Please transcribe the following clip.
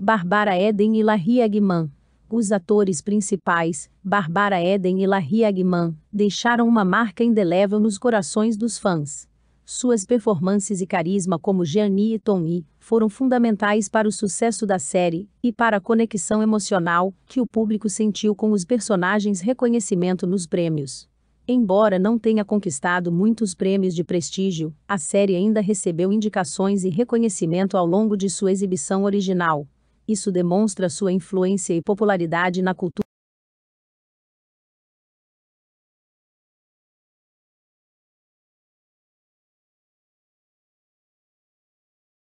Barbara Eden e Larry Hagman. Os atores principais, Barbara Eden e Larry Hagman, deixaram uma marca indelével nos corações dos fãs. Suas performances e carisma como Gianni e Tommy foram fundamentais para o sucesso da série e para a conexão emocional que o público sentiu com os personagens reconhecimento nos prêmios. Embora não tenha conquistado muitos prêmios de prestígio, a série ainda recebeu indicações e reconhecimento ao longo de sua exibição original. Isso demonstra sua influência e popularidade na cultura